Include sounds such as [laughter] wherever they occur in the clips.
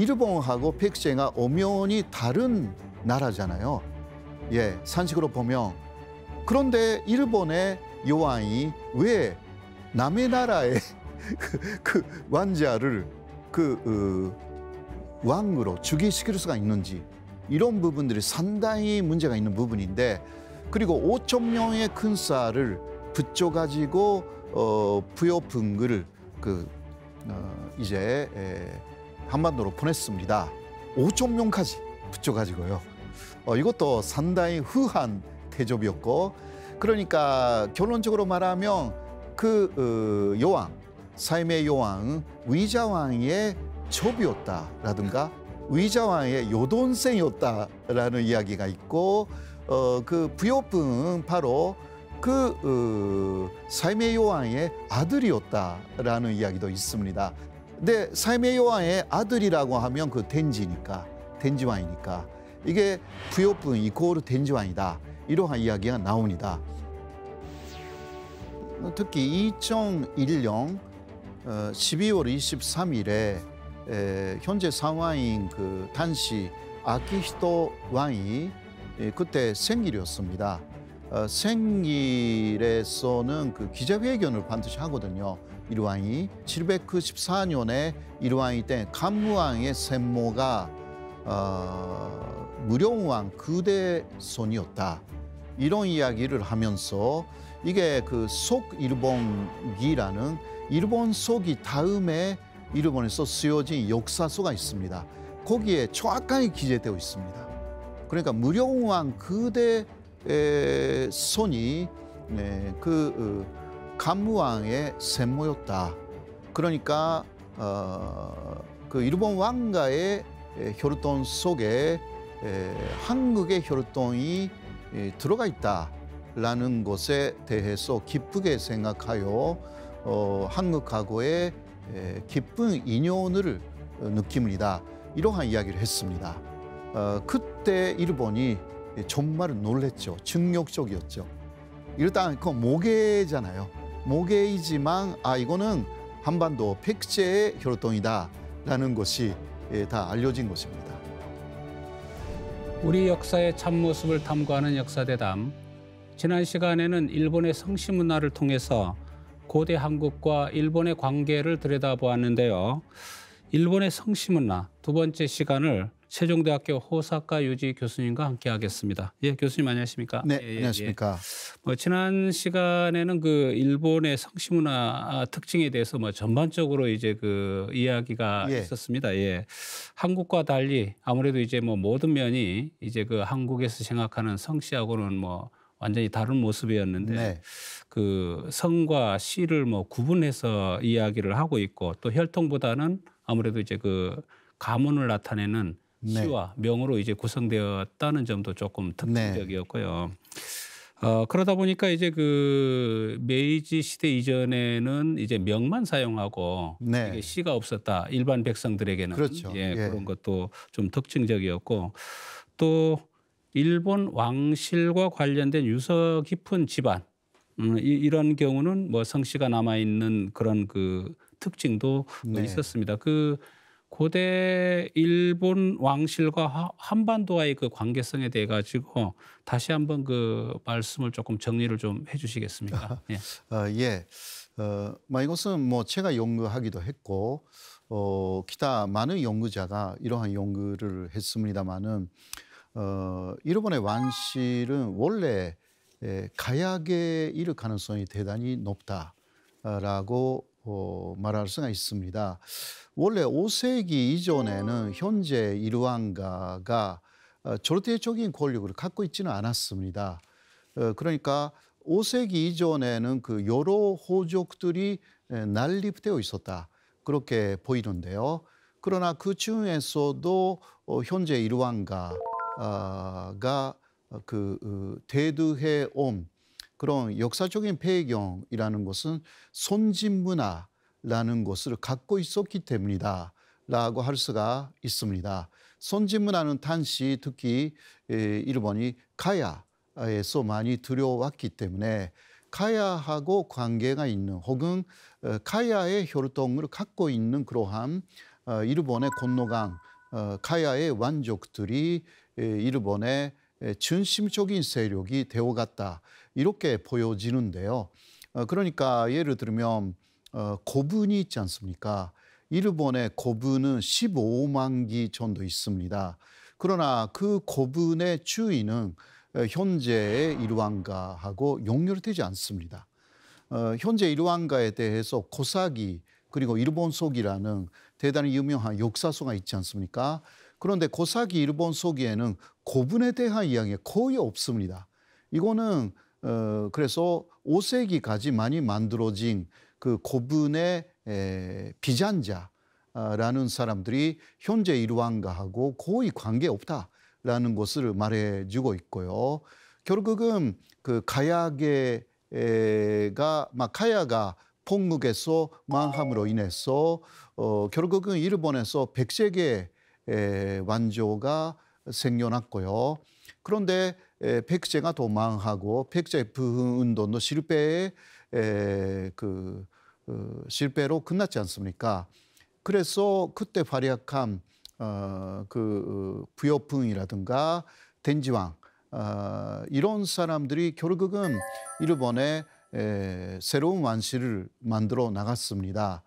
일본하고 백제가 엄연히 다른 나라잖아요. 예, 산식으로 보면. 그런데 일본의 여왕이왜 남의 나라의 그, [laughs] 그 왕자를 그 어, 왕으로 즉위시킬 수가 있는지 이런 부분들이 상당히 문제가 있는 부분인데 그리고 5천명의 큰 쌀을 붙여가지고 어, 부여 분글을 그 어, 이제 에, 한반도로 보냈습니다. 5종명까지 붙여가지고요. 어, 이것도 상당히 후한 대접이었고 그러니까 결론적으로 말하면 그 어, 여왕, 삶의 여왕, 위자왕의 첩이었다라든가 위자왕의 요돈생이었다라는 이야기가 있고 어, 그 부여풍은 바로 그 어, 삶의 여왕의 아들이었다라는 이야기도 있습니다. 근데 삶의 요한의 아들이라고 하면 그 덴지니까 덴지왕이니까 이게 부요분 이코르 덴지와이다 이러한 이야기가 나옵니다. 어, 특히 2010 12월 23일에 현재 상황인 그 당시 아키히토 왕이 예, 그때 생일이었습니다. 어, 생일에서는 그 기자회견을 반드시 하거든요. 일왕이 714년에 일왕이 때 감무왕의 샘모가 어, 무령왕 그대 손이었다. 이런 이야기를 하면서 이게 그 속일본기라는 일본 속이 다음에 일본에서 쓰여진 역사서가 있습니다. 거기에 정확하게 기재되어 있습니다. 그러니까 무령왕 그대 손이 네, 그 어, 감무왕의 샘모였다. 그러니까 어, 그 일본 왕가의 혈돈 속에 에, 한국의 혈돈이 에, 들어가 있다라는 것에 대해서 기쁘게 생각하여 어, 한국하고의 에, 기쁜 인연을 느낍니다. 이러한 이야기를 했습니다. 어, 그때 일본이 정말 놀랬죠. 충력적이었죠 일단 그 모계잖아요. 모계이지만 아 이거는 한반도 팩제의 혈통이다라는 것이 예, 다 알려진 것입니다. 우리 역사의 참모습을 탐구하는 역사대담. 지난 시간에는 일본의 성시 문화를 통해서 고대 한국과 일본의 관계를 들여다보았는데요. 일본의 성시 문화 두 번째 시간을 세종대학교 호사과 유지 교수님과 함께 하겠습니다. 예, 교수님 안녕하십니까? 네, 예, 예, 안녕하십니까? 예. 뭐 지난 시간에는 그 일본의 성시 문화 아, 특징에 대해서 뭐 전반적으로 이제 그 이야기가 예. 있었습니다. 예. 한국과 달리 아무래도 이제 뭐 모든 면이 이제 그 한국에서 생각하는 성시하고는 뭐 완전히 다른 모습이었는데 네. 그 성과 시를 뭐 구분해서 이야기를 하고 있고 또 혈통보다는 아무래도 이제 그 가문을 나타내는 네. 시와 명으로 이제 구성되었다는 점도 조금 네. 특징적이었고요. 어, 그러다 보니까 이제 그 메이지 시대 이전에는 이제 명만 사용하고 네. 이게 시가 없었다. 일반 백성들에게는 그렇죠. 예, 예, 그런 것도 좀 특징적이었고 또 일본 왕실과 관련된 유서 깊은 집안 음, 이, 이런 경우는 뭐 성씨가 남아 있는 그런 그 특징도 네. 있었습니다. 그 고대 일본 왕실과 한반도와의 그 관계성에 대해 가지고 다시 한번 그 말씀을 조금 정리를 좀 해주시겠습니까? [laughs] 예. 아, 예. 어, 이것은 뭐 제가 연구하기도 했고 어, 기타 많은 연구자가 이러한 연구를 했습니다만은 어, 일본의 왕실은 원래 가약에 이 가능성이 대단히 높다라고 어, 말할 수가 있습니다. 원래 5세기 이전에는 현재 이루안가가 어, 절대적인 권력을 갖고 있지는 않았습니다. 어, 그러니까 5세기 이전에는 그 여러 호족들이 난립되어 있었다. 그렇게 보이는데요. 그러나 그 중에서도 어, 현재 이루안가가 그 대두해 온 그런 역사적인 배경이라는 것은 손짓 문화라는 것을 갖고 있었기 때문이다. 라고 할 수가 있습니다. 선진문화는 단시 특히 일본이 가야에서 많이 들여왔기 때문에 가야하고 관계가 있는 혹은 가야의 어, 혈통을 갖고 있는 그러한 어, 일본의 건노강 가야의 어, 완족들이 일본의 중심적인 세력이 되어갔다. 이렇게 보여지는데요. 어, 그러니까 예를 들면 어, 고분이 있지 않습니까? 일본의 고분은 15만 기 정도 있습니다. 그러나 그 고분의 주인은 어, 현재의 일왕가하고 연결되지 않습니다. 현재 일왕가에 대해서 고사기 그리고 일본 속이라는 대단히 유명한 역사소가 있지 않습니까? 그런데 고사기 일본 속에는 고분에 대한 이야기가 거의 없습니다. 이거는 어, 그래서 5세기까지 많이 만들어진 그 고분의 에, 비잔자라는 사람들이 현재 이루왕가하고 거의 관계 없다라는 것을 말해주고 있고요. 결국은 그 가야게가 막 가야가 폭묵에서 망함으로 인해서 어, 결국은 일본에서 1 0 0세계의 완조가 생겨났고요. 그런데 백제가 도망하고 백제 부흥운동도 실패에 그 어, 실패로 끝났지 않습니까? 그래서 그때 발약한 어, 그 어, 부여풍이라든가 덴지왕 이런 사람들이 결국은 일본의 새로운 완시를 만들어 나갔습니다.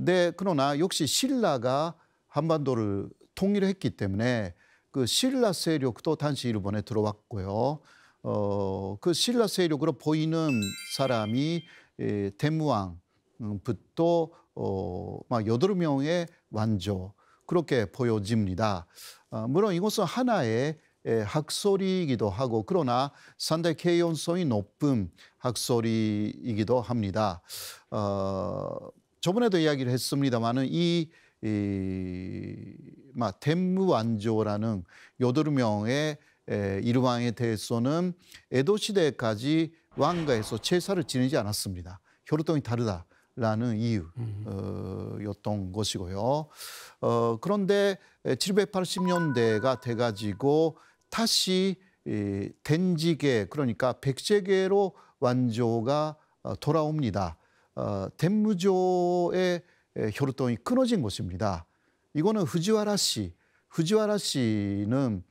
네, 그러나 역시 신라가 한반도를 통일했기 때문에 그 신라 세력도 당시 일본에 들어왔고요. 어, 그 신라 세력으로 보이는 사람이 에, 대무왕부터 음, 어, 막 여덟 명의 완조 그렇게 보여집니다. 어, 물론 이것은 하나의 에, 학설이기도 하고 그러나 상대 개연성이 높은 학설이기도 합니다. 어, 저번에도 이야기를 했습니다만은 이 이, 마, 덴무완조라는 여덟명의 이르왕에 대해서는 에도 시대까지 왕가에서 제사를 지내지 않았습니다. 혈통이 다르다라는 이유였던 음. 어, 것이고요. 어, 그런데 780년대가 돼가지고 다시 덴지계 그러니까 백제계로 완조가 어, 돌아옵니다. 어, 덴무조의 혈루통이 끊어진 것입니다. 이거는 후지와라 씨, 후지와라 씨는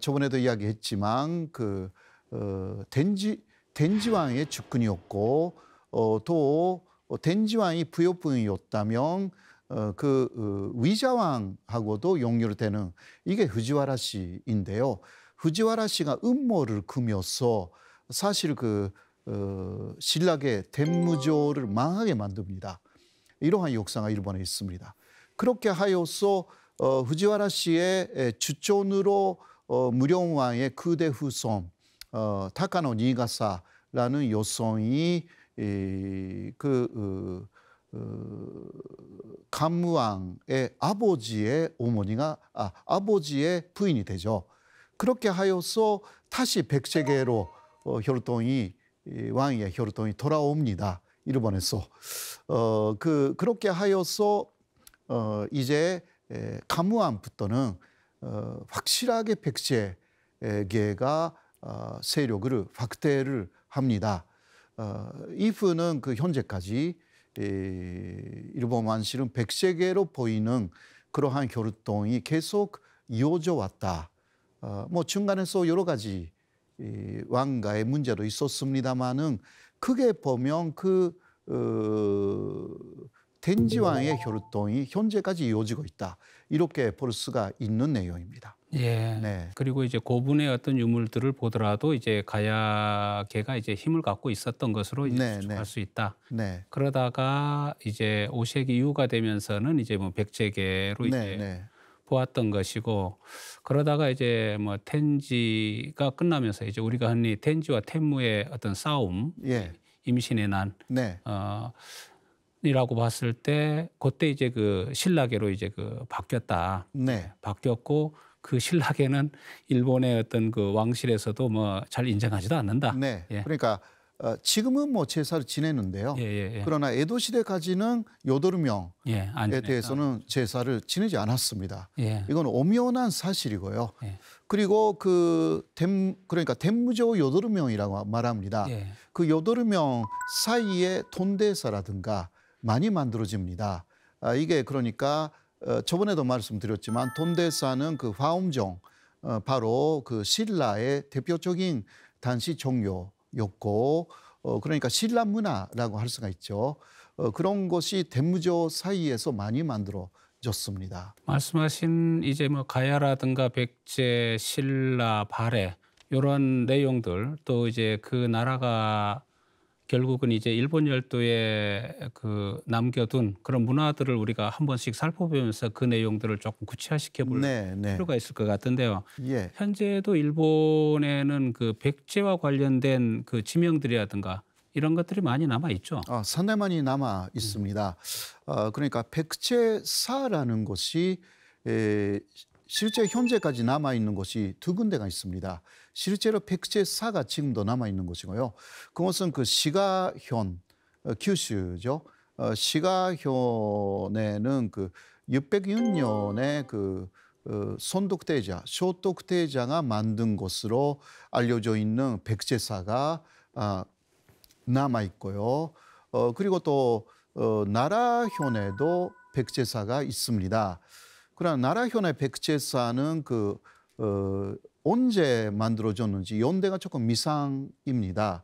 저번에도 이야기했지만 그 어, 덴지 덴지왕의 측근이었고 어, 또 어, 덴지왕이 부여분이었다면 어, 그 어, 위자왕하고도 연결되는 이게 후지와라 씨인데요. 후지와라 씨가 음모를 꾸며서 사실 그 어, 신라계 덴무조를 망하게 만듭니다. 이러한 역사가 일본에 있습니다. 그렇게 하여서 어, 후지와라 씨의 주촌으로 어, 무령화의 그대 후손 어, 타카노 니가사라는 요성이 이, 그 어, 어, 감무왕의 아버지의 어머니가 아, 아버지의 부인이 되죠. 그렇게 하여서 다시 백세계로 어, 혈통이 왕의 혈통이 돌아옵니다. 일본에서 어, 그 그렇게 하여서 어, 이제 에, 가무안부터는 어, 확실하게 백제계가 어, 세력을 확대를 합니다. 어, 이후는그 현재까지 에, 일본 만실은 백세계로 보이는 그러한 결동이 계속 이어져 왔다. 어, 뭐 중간에서 여러 가지 이 왕가의 문제도 있었습니다만은 크게 보면 그 어, 텐지왕의 혈통이 현재까지 이어지고 있다. 이렇게 볼 수가 있는 내용입니다. 예. 네. 그리고 이제 고분의 어떤 유물들을 보더라도 이제 가야계가 이제 힘을 갖고 있었던 것으로 이제 네, 할수 네. 있다. 네. 그러다가 이제 오색 이후가 되면서는 이제 뭐 백제계로 네, 이제 네. 보았던 것이고 그러다가 이제 뭐 텐지가 끝나면서 이제 우리가 흔히 텐지와 텐무의 어떤 싸움, 예. 임신의 난, 네. 어, 이라고 봤을 때 그때 이제 그 신라계로 이제 그 바뀌었다. 네. 바뀌었고 그 신라계는 일본의 어떤 그 왕실에서도 뭐 잘 인정하지도 않는다. 네. 예. 그러니까 어, 지금은 뭐 제사를 지내는데요. 예, 예, 예, 그러나 에도 시대까지는 여도르명에 대해서는 제사를 지내지 않았습니다. 예. 이건 오묘한 사실이고요. 예. 그리고 그 댐, 그러니까 댐무조 여도르명이라고 말합니다. 그여도르명 사이에 돈대사라든가 많이 만들어집니다. 아, 이게 그러니까 어, 저번에도 말씀드렸지만 돈대사는 그 화엄종 어, 바로 그 신라의 대표적인 단시 종교 였고 어, 그러니까 신라 문화라고 할 수가 있죠. 어, 그런 것이 대무조 사이에서 많이 만들어졌습니다. 말씀하신 이제 뭐 가야라든가 백제, 신라, 발해 이런 내용들 또 이제 그 나라가 결국은 이제 일본 열도에 그 남겨둔 그런 문화들을 우리가 한 번씩 살펴보면서 그 내용들을 조금 구체화시켜 볼 네, 네. 필요가 있을 것 같은데요. 예. 현재도 일본에는 그 백제와 관련된 그 지명들이라든가 이런 것들이 많이 남아 있죠. 아, 상당히 많이 남아 있습니다. 어, 그러니까 백제사라는 것이 에, 실제 현재까지 남아 있는 곳이두 군데가 있습니다. 실제로 백제사가 지금도 남아 있는 곳이고요. 그곳은 그 시가현 규슈죠. 어, 어, 시가현에는 그 606년에 그 어, 손독대자, 쇼독대자가 만든 것으로 알려져 있는 백제사가 아, 남아 있고요. 어, 그리고 또 어, 나라현에도 백제사가 있습니다. 그러나 나라현의 백제사는 그 어, 언제 만들어졌는지 연대가 조금 미상입니다.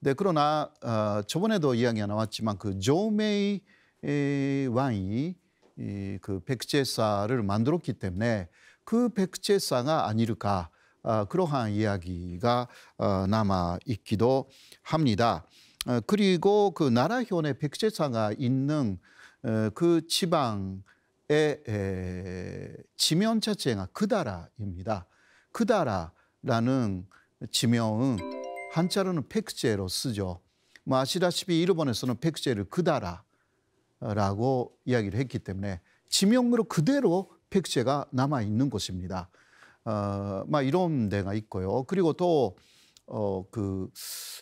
네, 그러나 어, 저번에도 이야기가 나왔지만 그 조메이 왕이 이, 그 백제사를 만들었기 때문에 그 백제사가 아닐까 아, 그러한 이야기가 어, 남아 있기도 합니다. 어, 그리고 그 나라현에 백제사가 있는 어, 그 지방의 에, 지면 자체가 그다라입니다. 크다라라는 지명은 한자로는 팩제로 쓰죠. 뭐 아시다시피 일본에서는 팩제를 크다라라고 이야기를 했기 때문에 지명으로 그대로 팩제가 남아 있는 곳입니다. 어, 막 이런 데가 있고요. 그리고 또 어, 그,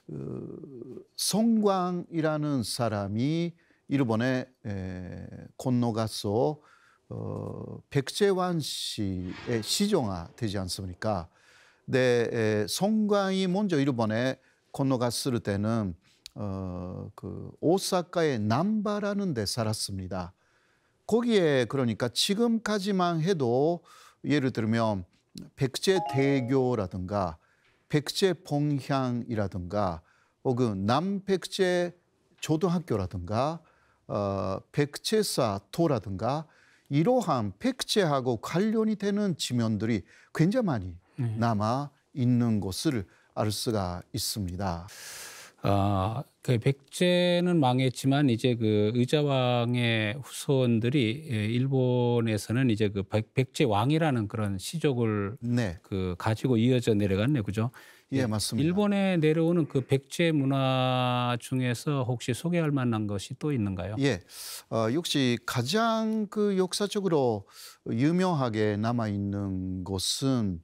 그 성광이라는 사람이 일본에 에, 건가서 어, 백제완 씨의 시종아 되지 않습니까? 네, 송광이 먼저 일본에 건너갔을 때는 어, 그 오사카의 남바라는 데 살았습니다. 거기에 그러니까 지금까지만 해도 예를 들면 백제대교라든가 백제봉향이라든가 혹은 남백제 초등학교라든가 어, 백제사토라든가 이러한 팩제하고 관련이 되는 지면들이 굉장히 많이 네. 남아 있는 것을 알 수가 있습니다. 아, 그 백제는 망했지만 이제 그 의자왕의 후손들이 예, 일본에서는 이제 그 백, 제 왕이라는 그런 시족을 네. 그 가지고 이어져 내려갔네, 그죠? 예, 예, 맞습니다. 일본에 내려오는 그 백제 문화 중에서 혹시 소개할 만한 것이 또 있는가요? 예. 어, 역시 가장 그 역사적으로 유명하게 남아 있는 것은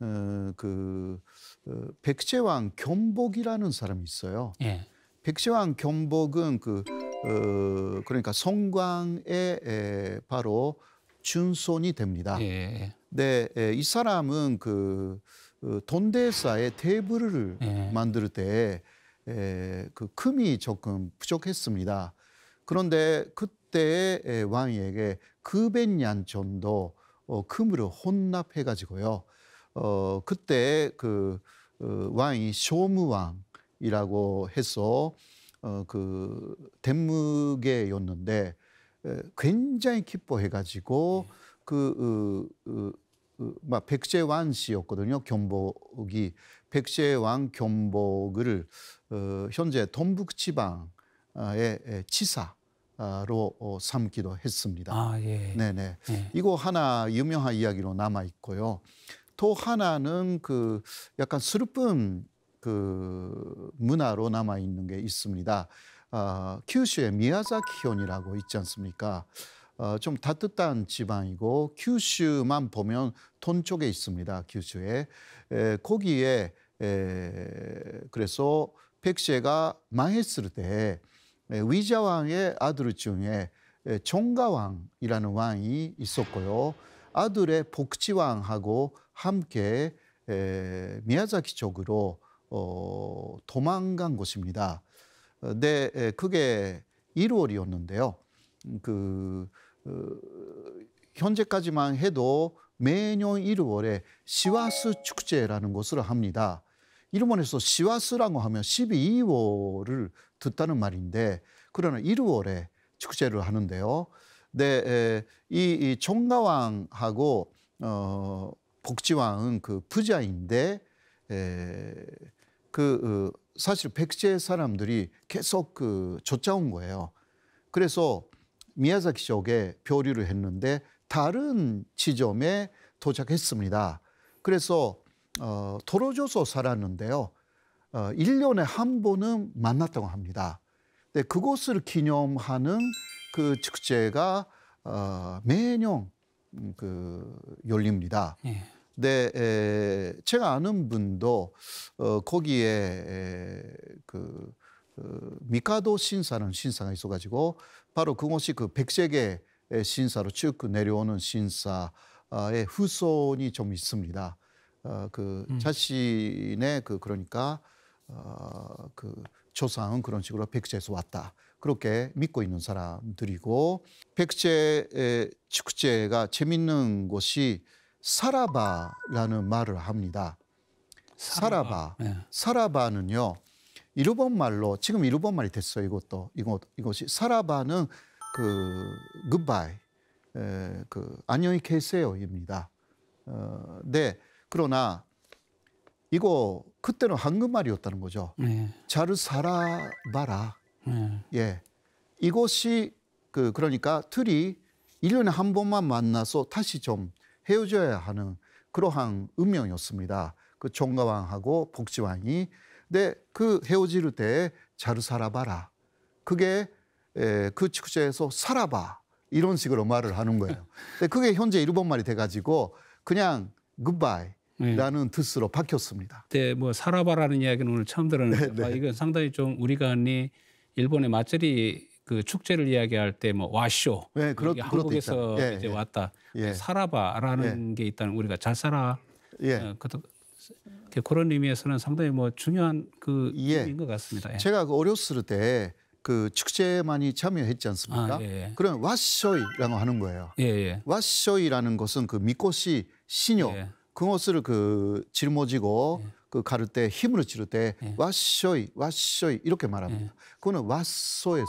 어, 그 어, 백제왕 견복이라는 사람이 있어요. 예. 백제왕 견복은 그 어, 그러니까 성광의 에, 바로 준손이 됩니다. 예. 예. 네, 예, 이 사람은 그그 돈대사의 테이블을 예. 만들 때그 금이 조금 부족했습니다. 그런데 그때 왕에게 그백년 정도 어, 금으로 혼납해 가지고요. 어 그때 그 어, 왕이 쇼무왕이라고 해서 어, 그 덴무게였는데 굉장히 기뻐해 가지고 예. 그 어, 어, 그, 막 백제왕 씨였거든요. 경복이 백제왕 경복을 어, 현재 동북 지방의 치사. 로 어, 삼기도 했습니다. 아, 예. 네네. 예. 이거 하나 유명한 이야기로 남아 있고요. 또 하나는 그 약간 슬픈 그 문화로 남아 있는 게 있습니다. 어, 큐슈의 미야자키 현이라고 있지 않습니까? 어, 좀 따뜻한 지방이고 규슈만 보면 돈 쪽에 있습니다. 규슈에 에, 거기에 에, 그래서 백제가 망했을 때 위자왕의 아들 중에 종가왕이라는 왕이 있었고요. 아들의 복지왕하고 함께 에, 미야자키 쪽으로 어, 도망간 곳입니다. 근데 어, 네, 그게 1월이었는데요. 음, 그 그, 현재까지만 해도 매년 1월에 시와스 축제라는 것을 합니다. 일본에서 시와스라고 하면 12월을 듣다는 말인데 그러나 1월에 축제를 하는데요. 네, 이 총가왕하고 어, 복지왕은 그 부자인데 에, 그 어, 사실 백제 사람들이 계속 그 쫓아온 거예요. 그래서 미야자키 쪽에 표류를 했는데 다른 지점에 도착했습니다. 그래서 어, 토로조서 살았는데요. 어, 1년에 한 번은 만났다고 합니다. 근데 그곳을 기념하는 그 축제가 어, 매년 음, 그 열립니다. 예. 근데 에, 제가 아는 분도 어, 거기에 에, 그그 미카도 신사는 신사가 있어가지고 바로 그곳이 그 백색의 신사로 쭉 내려오는 신사의 후손이 좀 있습니다. 어, 그 음. 자신의 그 그러니까 어, 그 조상은 그런 식으로 백제에서 왔다. 그렇게 믿고 있는 사람들이고 백제의 축제가 재밌는 곳이 사라바라는 말을 합니다. 사라바. 사라바. 네. 사라바는요. 일본 말로 지금 일본 말이 됐어 요 이것도 이것 이것이 사라바는 그 goodbye 에, 그 안녕히 계세요입니다. 어, 네 그러나 이거 그때는 한국말이었다는 거죠. 네. 잘 살아봐라. 네. 예 이것이 그 그러니까 둘이 1년에한 번만 만나서 다시 좀 헤어져야 하는 그러한 운명이었습니다. 그 종가왕하고 복지왕이 근데 네, 그헤어지를때 자루 살아봐라. 그게 에, 그 축제에서 살아봐. 이런 식으로 말을 하는 거예요. 근데 그게 현재 일본 말이 돼가지고 그냥 goodbye. 네. 라는 네. 뜻으로 바뀌었습니다. 네, 뭐 살아봐라는 이야기는 오늘 처음 들었는데 네, 네. 아, 이건 상당히 좀 우리가 아니 일본의 맞절이 그 축제를 이야기할 때 뭐 와쇼, 네, 그렇, 한국에서 예, 이제 예. 왔다, 예. 살아봐라는 예. 게 있다는 우리가 잘 살아, 예. 어, 그, 그 그런 의미에서는 상당히 뭐 중요한 그 예. 인것 같습니다. 예. 제가 그 어렸을 때 그 축제에 많이 참여했지 않습니까? 아, 예. 예. 그럼 왓쇼이라고 하는 거예요. 예, 예, 왓쇼이라는 것은 그 미꽃이 신여 예. 그것을 그 짊어지고 그 가를 때 힘으로 치를 때 예. 왓쇼이 왓쇼이 이렇게 말합니다. 그거는 왓소에서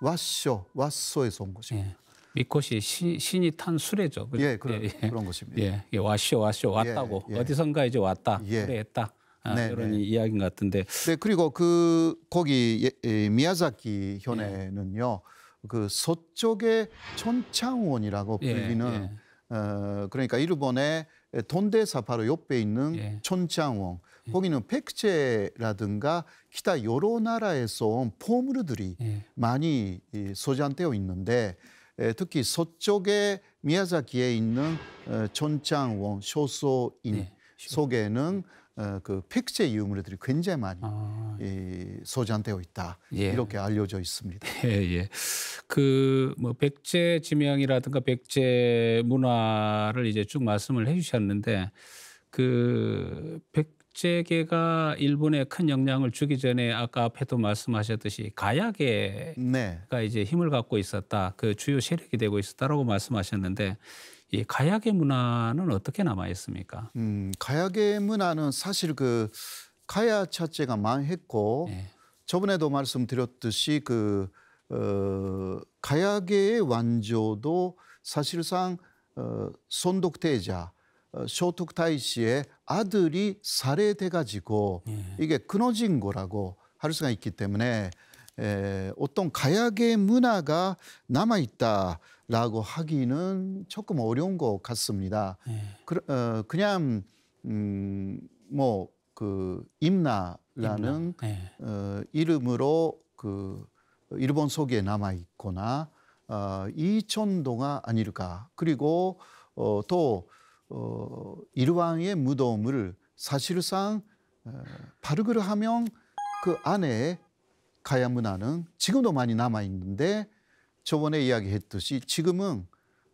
왓쇼 왓소에서 온 것입니다. 미꽃이 시, 신이 탄 수레죠. 그렇죠? 예, 그런, 예, 예, 그런 것입니다. 예, 예 왔쇼, 왔쇼, 왔다고. 예, 예. 어디선가 이제 왔다. 그래했다. 아, 네, 이런 네. 이야기인 것 같은데. 네, 그리고 그 거기 예, 미야자키 현에는요. 그 서쪽의 천창원이라고 불리는 어, 그러니까 일본의 돈대사 바로 옆에 있는 천창원. 거기는 백제라든가 기타 여러 나라에서 온 포물들이 많이 소재한되어 있는데 특히 서쪽에 미야자키에 있는 촌창원 쇼소인 네. 속에는 그팩스 유물들이 굉장히 많이 아. 소장되어 있다 예. 이렇게 알려져 있습니다. 예, 예. 그 뭐 백제 지명이라든가 백제 문화를 이제 쭉 말씀을 해주셨는데 그 백, 국제계가 일본에 큰 영향을 주기 전에 아까 앞에도 말씀하셨듯이 가야계가 네. 이제 힘을 갖고 있었다. 그 주요 세력이 되고 있었다라고 말씀하셨는데 이 가야계 문화는 어떻게 남아 있습니까? 음, 가야계 문화는 사실 그 가야 자체가 망했고 네. 저번에도 말씀드렸듯이 그 어, 가야계의 완조도 사실상 어, 손독대자 어, 쇼툭타이 씨의 아들이 살해돼 가지고 예. 이게 끊어진 거라고 할 수가 있기 때문에 에, 어떤 가약의 문화가 남아 있다라고 하기는 조금 어려운 것 같습니다. 예. 그, 어, 그냥 음, 뭐그 임나라는 임나? 예. 어, 이름으로 그 일본 속에 남아 있거나 어, 이천도가 아닐까 그리고 어, 또 어, 일왕의 무덤을 사실상 어, 바르그르 하면그 안에 가야 문화는 지금도 많이 남아 있는데 저번에 이야기했듯이 지금은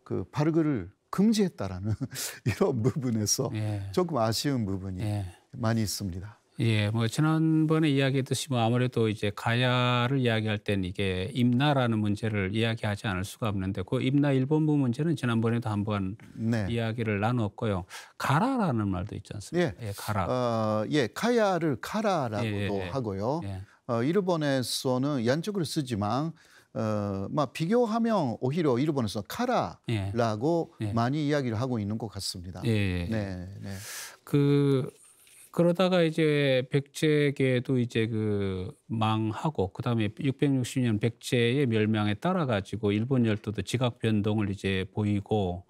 그 바르그를 금지했다라는 [laughs] 이런 부분에서 예. 조금 아쉬운 부분이 예. 많이 있습니다. 예, 뭐 지난번에 이야기했듯이 뭐 아무래도 이제 가야를 이야기할 땐 이게 임나라는 문제를 이야기하지 않을 수가 없는데 그 임나 일본부 문제는 지난번에도 한번 네. 이야기를 나눴고요. 가라라는 말도 있지 않습니까? 예, 예 가라. 어, 예, 가야를 가라라고도 예, 예, 예. 하고요. 예. 어, 일본에서는 양쪽로 쓰지만 어, 막 비교하면 오히려 일본에서 예. 카라라고 예. 예. 많이 이야기를 하고 있는 것 같습니다. 예. 네, 네. 그 그러다가 이제 백제계도 이제 그 망하고 그다음에 660년 백제의 멸망에 따라 가지고 일본 열도도 지각 변동을 이제 보이고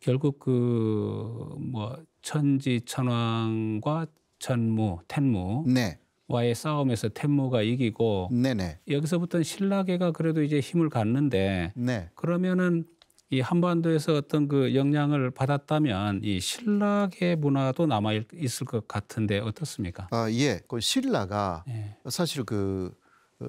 결국 그 뭐 천지 천황과 천무 텐무 네. 와의 싸움에서 텐무가 이기고 네네. 여기서부터 신라계가 그래도 이제 힘을 갖는데 네. 그러면은 이 한반도에서 어떤 그 영향을 받았다면 이 신라계 문화도 남아 있을 것 같은데 어떻습니까? 아 예, 그 신라가 예. 사실 그 어,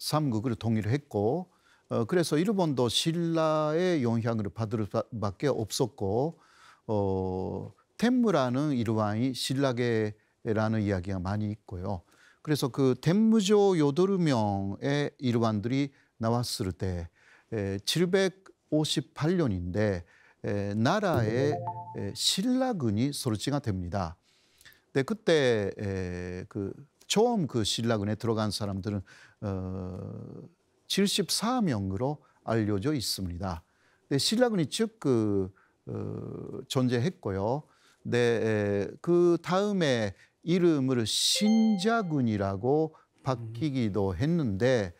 삼국을 통일했고 어, 그래서 일본도 신라의 영향을 받을 수밖에 없었고 어, 템무라는 일화인 신라계라는 이야기가 많이 있고요. 그래서 그 템무조 요도명의 일환들이 나왔을 때700 1958년인데 나라의 신라군이 소르치가 됩니다. 근데 그때 그 처음 그 신라군에 들어간 사람들은 74명으로 어, 알려져 있습니다. 근데 신라군이 즉그 어, 존재했고요. 근그 다음에 이름을 신자군이라고 바뀌기도 음. 했는데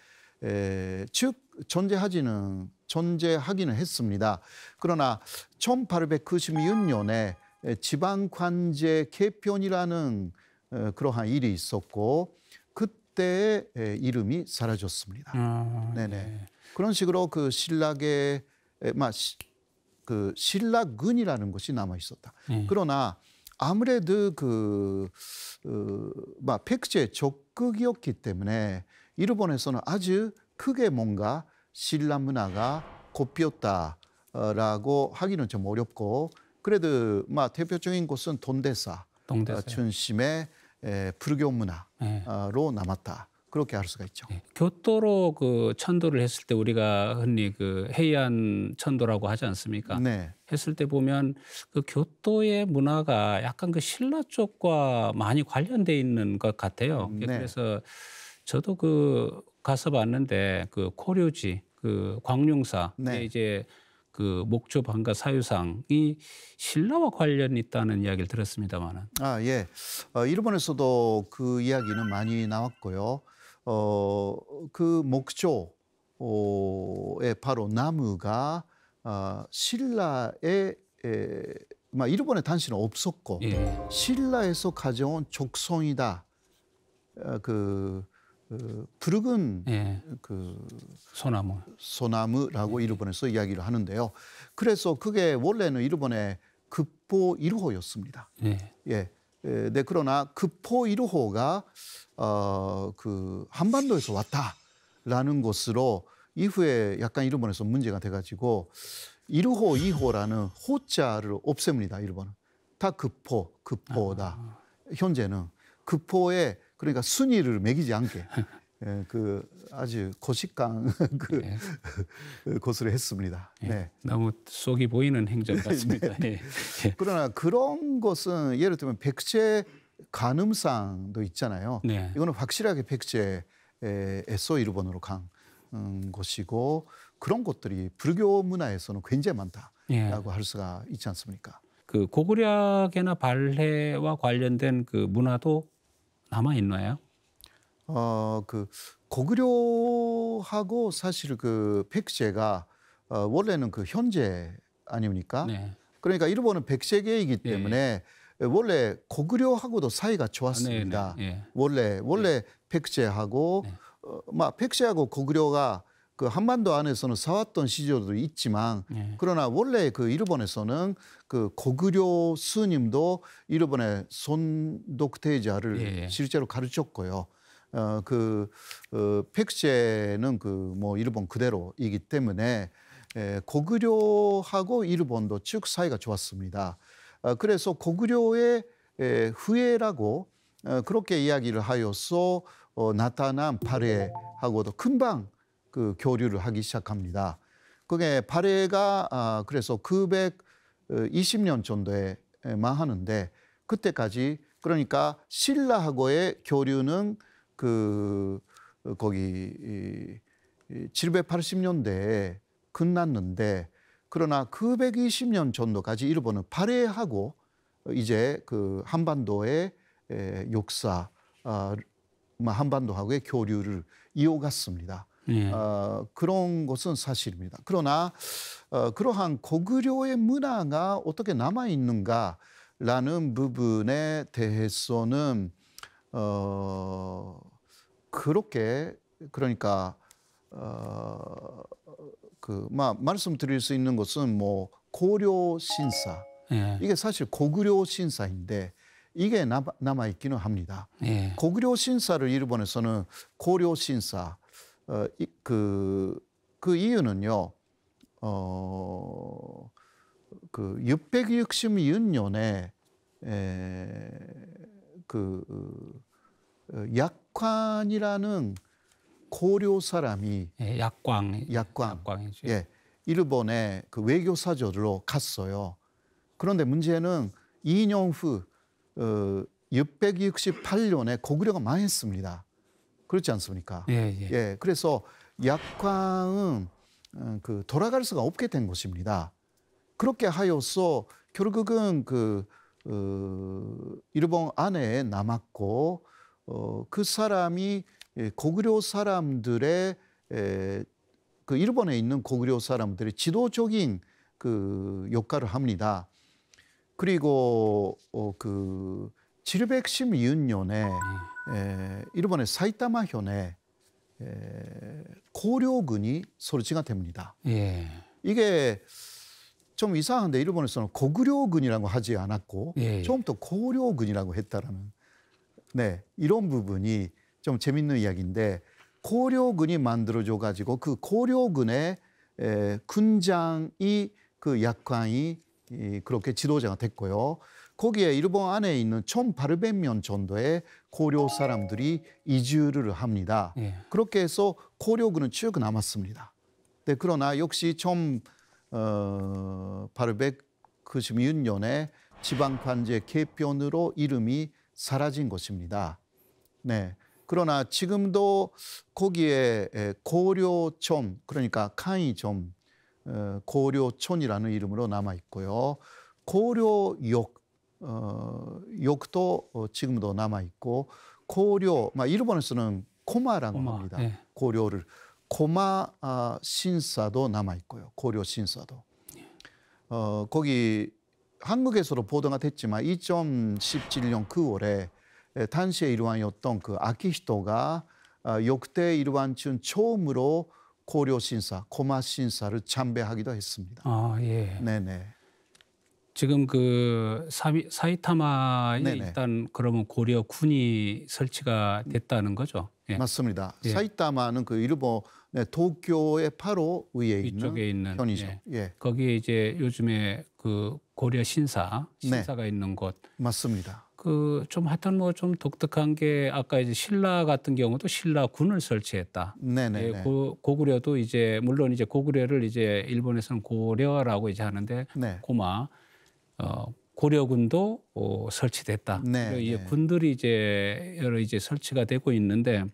에, 즉 존재하지는 존재하기는 했습니다. 그러나 1896년에 지방관제 개편이라는 어, 그러한 일이 있었고 그때 이름이 사라졌습니다. 아, 네네. 네. 그런 식으로 그 신라계 막그 신라군이라는 것이 남아 있었다. 네. 예. 그러나 아무래도 그막 어, 팩트에 적극이었기 때문에 일본에서는 아주 크게 뭔가 신라 문화가 곱비었다라고 하기는 좀 어렵고 그래도 막 대표적인 곳은 돈대사, 동대사. 어, 춘심의 불교 문화로 네. 어, 남았다. 그렇게 알 수가 있죠. 네. 교토로 그 천도를 했을 때 우리가 흔히 그해안 천도라고 하지 않습니까? 네. 했을 때 보면 그 교토의 문화가 약간 그 신라 쪽과 많이 관련돼 있는 것 같아요. 음, 네. 그래서 저도 그 가서 봤는데 그 코료지 그 광룡사 네. 이제 그 목조 반가 사유상이 신라와 관련이 있다는 이야기를 들었습니다만은 아 예, 어, 일본에서도 그 이야기는 많이 나왔고요. 어 그 목조 어에 바로 나무가 어, 신라의 에, 막 일본에 당시는 없었고 예. 신라에서 가져온 족성이다. 어, 그그 푸르은 예. 그 소나무 소나무라고 예. 일본에서 이야기를 하는데요. 그래서 그게 원래는 일본의 급포 1호였습니다. 예. 예. 예. 네, 그러나 급포 1호가 어, 그 한반도에서 왔다라는 것으로 이후에 약간 일본에서 문제가 돼가지고 1호, 2호라는 호자를 없앱니다. 일본은 다 급포, 급포다. 아. 현재는 급포에 그러니까 순위를 매기지 않게 [laughs] 예, 그 아주 고식강 [laughs] 그 예. 네. 으로를 [laughs] 그 했습니다. 예. 네. 너무 속이 보이는 행정 네, 같습니다. 네. 예, 예. 그러나 그런 것은 예를 들면 백제 간음상도 있잖아요. 네. 이거는 확실하게 백제의 소일본으로 간 음, 것이고 그런 것들이 불교 문화에서는 굉장히 많다라고 예. 할 수가 있지 않습니까? 그 고구려계나 발해와 관련된 그 문화도 남아 있나요? 어그 고구려하고 사실 그 백제가 어, 원래는 그 현재 아닙니까? 네. 그러니까 일본은 백제계이기 예. 때문에 네. 원래 고구려하고도 사이가 좋았습니다. 아, 네, 네. 예. 원래 원래 예. 백제하고 네. 어, 막 백제하고 고구려가 그 한반도 안에서는 사왔던 시절도 있지만 네. 그러나 원래 그 일본에서는 그 고구려 스님도 일본의 손독대자를 네. 예, 예. 실제로 가르쳤고요. 어, 그, 어, 팩제는 그 뭐 일본 그대로이기 때문에 에, 고구려하고 일본도 쭉 사이가 좋았습니다. 어, 그래서 고구려의 에, 후예라고 어, 그렇게 이야기를 하여서 어, 나타난 발해하고도 금방 그 교류를 하기 시작합니다. 그게 발해가 아, 그래서 920년 정도에만 하는데 그때까지 그러니까 신라하고의 교류는 그 거기 780년대에 끝났는데 그러나 920년 정도까지 일본은 발해하고 이제 그 한반도의 역사 아, 한반도하고의 교류를 이어갔습니다. 예. 어, 그런 것은 사실입니다. 그러나 어, 그러한 고구려의 문화가 어떻게 남아 있는가라는 부분에 대해서는 어, 그렇게 그러니까 어, 그막 말씀드릴 수 있는 것은 뭐 고려 신사 예. 이게 사실 고구려 신사인데 이게 남아, 남아 있기는 합니다. 예. 고구려 신사를 일본에서는 고려 신사 어, 그, 그 이유는요, 어, 그 666년에 그 어, 약관이라는 고려 사람이 예, 약광 약광 약광이죠. 예 일본에 그 외교 사절로 갔어요. 그런데 문제는 2년 후 어, 668년에 고구려가 망했습니다. 그렇지 않습니까? 예, 예. 예 그래서 약황은 어, 그 돌아갈 수가 없게 된 것입니다. 그렇게 하여서 결국은 그 어, 일본 안에 남았고 어, 그 사람이 예, 고구려 사람들의 에, 그 일본에 있는 고구려 사람들의 지도적인 그 역할을 합니다. 그리고 어, 그 712年、えー、 음. 일본의 사이타마현에 에, 고려군이 설치가 됩니다. 예. 이게 좀 이상한데 일본에서는 고구려군이라고 하지 않았고 예. 처음부터 예. 고려군이라고 했다라는 네 이런 부분이 좀 재밌는 이야기인데 고려군이 만들어져 가지고 그 고려군의 에, 군장이 그 약관이 이, 그렇게 지도자가 됐고요. 거기에 일본 안에 있는 1800명 정도의 고려 사람들이 이주를 합니다. 예. 그렇게 해서 고려군은 쭉 남았습니다. 네, 그러나 역시 1896년에 어, 지방관제 개편으로 이름이 사라진 것입니다. 네. 그러나 지금도 거기에 고려촌, 그러니까 칸이촌, 어, 고려촌이라는 이름으로 남아 있고요. 고려역, 어, 욕도 어, 지금도 남아 있고 고려, 막 일본에서는 코마라고 코마, 합니다. 네. 예. 고려를 코마 아, 신사도 남아 있고요. 고려 신사도. 어, 거기 한국에서도 보도가 됐지만 2017년 9월에 그 당시의 일환이었던 그 아키히토가 아, 역대 일환 중 처음으로 고려 신사, 고마 신사를 참배하기도 했습니다. 아 예. 네네. 지금 그 사이타마에 사 네네. 일단 그러면 고려 군이 설치가 됐다는 거죠. 예. 맞습니다. 예. 사이타마는 그 일본의 도쿄의 바로 위에 있는, 있는 편이죠. 예. 예. 거기에 이제 요즘에 그 고려 신사 네. 신사가 네. 있는 곳. 맞습니다. 그 좀 하여튼 뭐 좀 독특한 게 아까 이제 신라 같은 경우도 신라 군을 설치했다. 네네. 예, 고, 고구려도 이제 물론 이제 고구려를 이제 일본에서는 고려라고 이제 하는데 네. 고마. 어, 고려군도 어, 설치됐다. 네, 이 네. 군들이 이제 여러 이제 설치가 되고 있는데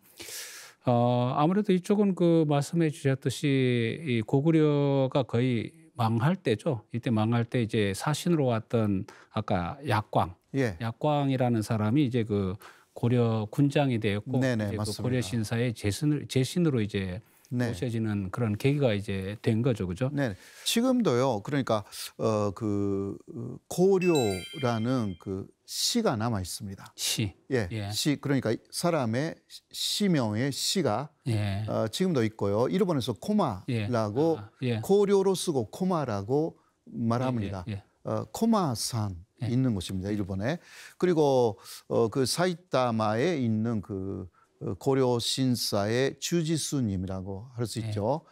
어, 아무래도 이쪽은 그 말씀해 주셨듯이 이 고구려가 거의 망할 때죠. 이때 망할 때 이제 사신으로 왔던 아까 약광, 예. 약광이라는 사람이 이제 그 고려 군장이 되었고 네네, 네, 그 고려 신사의 제신 제신으로 이제 네. 모셔지는 그런 계기가 이제 된 거죠, 그죠? 네. 지금도요. 그러니까 어그 어, 고려라는 그 시가 남아 있습니다. 시. 예, 예. 시 그러니까 사람의 시명의 시가 예. 어, 지금도 있고요. 일본에서 코마라고 예. 아, 예. 고려로 쓰고 코마라고 말합니다. 예, 예, 어, 코마산 있는 곳입니다. 일본에 그리고 어, 그 사이타마에 있는 그 어, 고려 신사의 주지 스님이라고 할수 네. 있죠.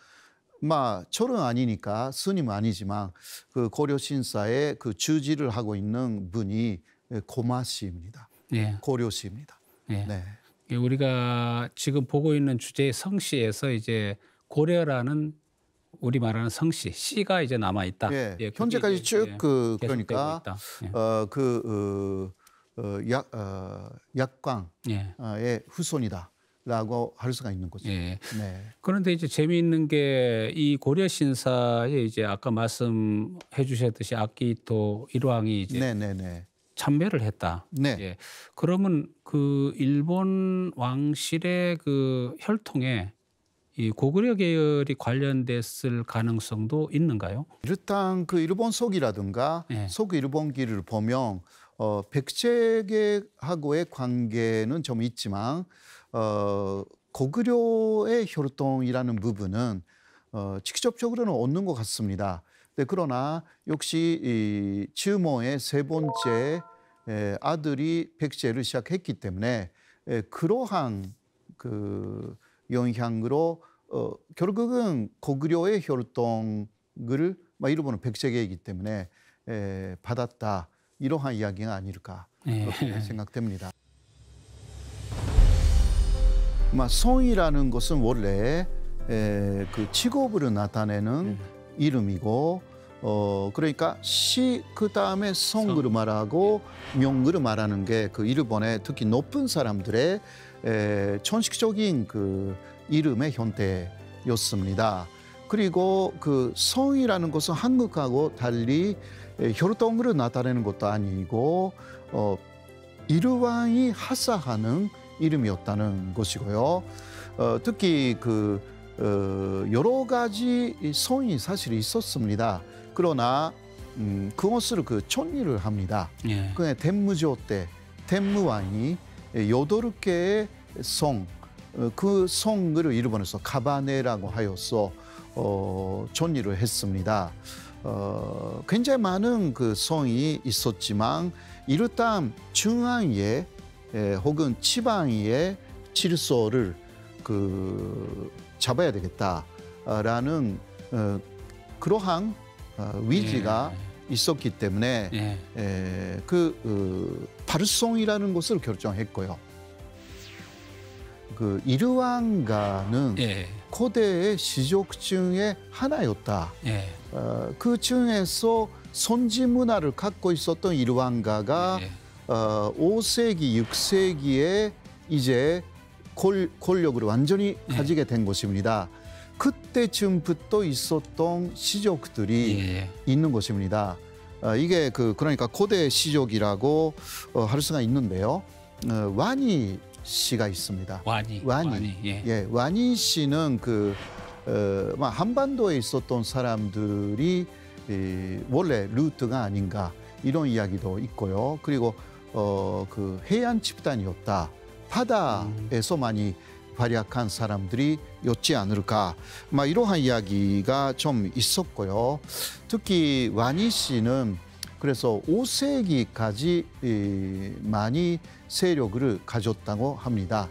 네. 막 철은 아니니까 스님 아니지만 그 고려 신사의 그 주지를 하고 있는 분이 예, 고마 씨입니다. 네. 고려 씨입니다. 예. 네. 네. 우리가 지금 보고 있는 주제의 성씨에서 이제 고려라는 우리 말하는 성씨 씨가 이제 남아 그, 그러니까 있다. 예, 현재까지 쭉그 예, 그러니까 어그 어, 그, 어 어, 약, 어, 약광의 예. 후손이다. 라고 할 수가 있는 거죠. 예. 네. 그런데 이제 재미있는 게 이 고려 신사에 이제 아까 말씀해 주셨듯이 아키토 일왕이 이제 네네네. 네, 네. 참배를 했다. 네. 예. 그러면 그 일본 왕실의 그 혈통에 이 고구려 계열이 관련됐을 가능성도 있는가요? 일단 그 일본 속이라든가 예. 속 일본기를 보면 어, 백제계하고의 관계는 좀 있지만 어, 고구려의 혈통이라는 부분은 어, 직접적으로는 없는 것 같습니다. 네, 그러나 역시 이 즈모의 세 번째 에, 아들이 백제를 시작했기 때문에 에, 그러한 그 영향으로 어, 결국은 고구려의 혈통을 막 일본은 백제계이기 때문에 에, 받았다. 이러한 이야기가 아닐까 예. 그렇게 생각됩니다. 성이라는 것은 원래 에, 그 직업으로 나타내는 네. 이름이고 어 그러니까 시 그 다음에 성으로 말하고 예. 명으로 말하는 게 그 일본의 특히 높은 사람들의 에, 천식적인 그 이름의 형태였습니다. 그리고 그 성이라는 것은 한국하고 달리 예, 혈통으로 나타내는 것도 아니고 어, 이르왕이 하사하는 이름이었다는 것이고요. 어, 특히 그 어, 여러 가지 성이 사실 있었습니다. 그러나 음, 그것을 그 총리를 합니다. 예. 그냥 댐무조 때 댐무왕이 여덟 개의 성, 어, 그 성을 일본에서 가바네라고 하여서 어, 존리를 했습니다. 어, 굉장히 많은 그 성이 있었지만 일단 중앙에 에, 혹은 지방에 질서를 그 잡아야 되겠다라는 어, 그러한 어, 위지가 예. 있었기 때문에 예. 에, 그 어, 발송이라는 것을 결정했고요. 그 이르왕가는 예. 고대의 시족중에 하나였다. 예. 어, 그 중에서 손지 문화를 갖고 있었던 이르완가가 네. 예. 어, 5세기, 6세기에 이제 골, 권, 력을 완전히 예. 가지게 된 것입니다. 그때쯤부터 있었던 시족들이 예, 예. 있는 것입니다. 어, 이게 그 그러니까 고대 시족이라고 어, 할 수가 있는데요. 어, 와니 씨가 있습니다. 와니. 와니. 와니 예. 예. 와니 씨는 그 어, 뭐 한반도에 있었던 사람들이 이, 원래 루트가 아닌가 이런 이야기도 있고요. 그리고 어, 그 해안 집단이었다. 바다에서 많이 발약한 사람들이 였지 않을까. 막 이러한 이야기가 좀 있었고요. 특히 와니 씨는 그래서 5세기까지 이, 많이 세력을 가졌다고 합니다.